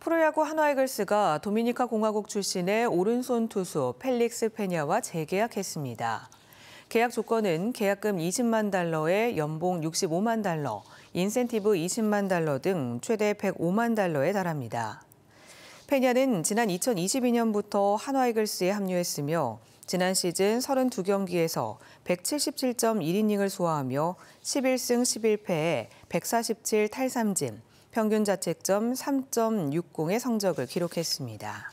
프로야구 한화이글스가 도미니카 공화국 출신의 오른손 투수 펠릭스 페냐와 재계약했습니다. 계약 조건은 계약금 20만 달러에 연봉 65만 달러, 인센티브 20만 달러 등 최대 105만 달러에 달합니다. 페냐는 지난 2022년부터 한화이글스에 합류했으며 지난 시즌 32경기에서 177.1이닝을 소화하며 11승 11패에 147 탈삼진, 평균 자책점 3.60의 성적을 기록했습니다.